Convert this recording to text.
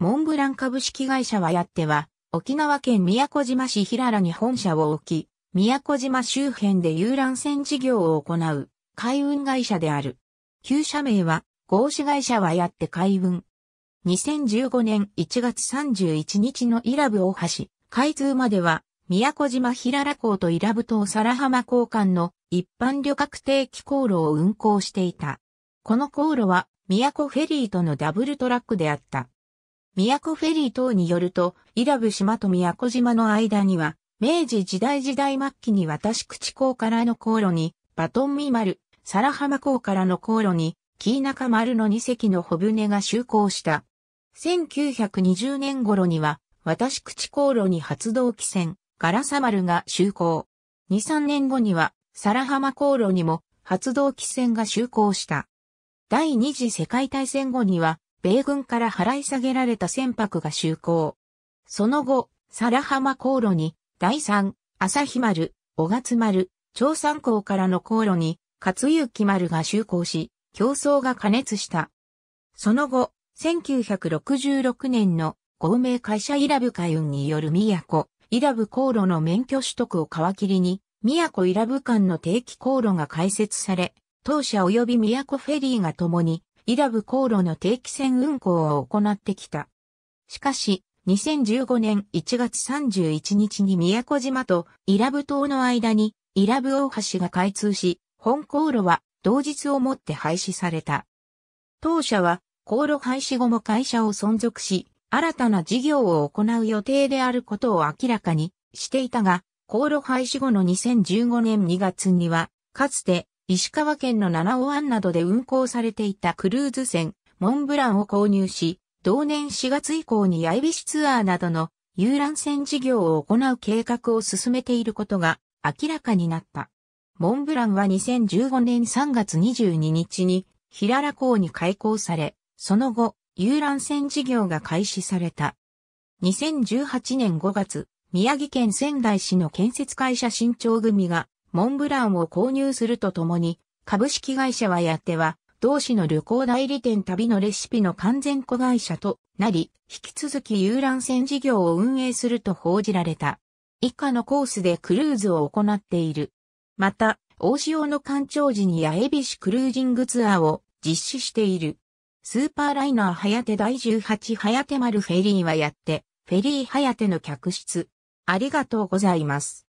モンブラン株式会社はやっては、沖縄県宮古島市平良に本社を置き、宮古島周辺で遊覧船事業を行う海運会社である。旧社名は、合資会社はやって海運。2015年1月31日の伊良部大橋、開通までは、宮古島平良港と伊良部島皿浜港間の一般旅客定期航路を運航していた。この航路は、宮古フェリーとのダブルトラックであった。宮古フェリー等によると、伊良部島と宮古島の間には、明治時代時代末期に渡口港からの航路に、バトンミマル、サラハマ港からの航路に、キナカマルの2隻の小船が就航した。1920年頃には、渡口航路に発動機船、ガラサマルが就航。2、3年後には、サラハマ航路にも発動機船が就航した。第二次世界大戦後には、米軍から払い下げられた船舶が就航。その後、皿浜航路に、第三、朝日丸、小月丸、長山港からの航路に、勝幸丸が就航し、競争が加熱した。その後、1966年の合名会社イラブ海運による宮古、イラブ航路の免許取得を皮切りに、宮古イラブ間の定期航路が開設され、当社及び宮古フェリーが共にイラブ航路の定期船運航を行ってきた。しかし、2015年1月31日に宮古島とイラブ島の間にイラブ大橋が開通し、本航路は同日をもって廃止された。当社は航路廃止後も会社を存続し、新たな事業を行う予定であることを明らかにしていたが、航路廃止後の2015年2月には、かつて石川県の七尾湾などで運航されていたクルーズ船、モンブランを購入し、同年4月以降に八重菱ツアーなどの遊覧船事業を行う計画を進めていることが明らかになった。モンブランは2015年3月22日に平良港に開港され、その後、遊覧船事業が開始された。2018年5月、宮城県仙台市の建設会社新潮組がモンブランを購入するとともに、株式会社はやっては、同市の旅行代理店旅のレシピの完全子会社となり、引き続き遊覧船事業を運営すると報じられた。以下のコースでクルーズを行っている。また、大潮の干潮時に八重菱クルージングツアーを実施している。スーパーライナーはやて第18はやて丸フェリーはやって、フェリーはやての客室。ありがとうございます。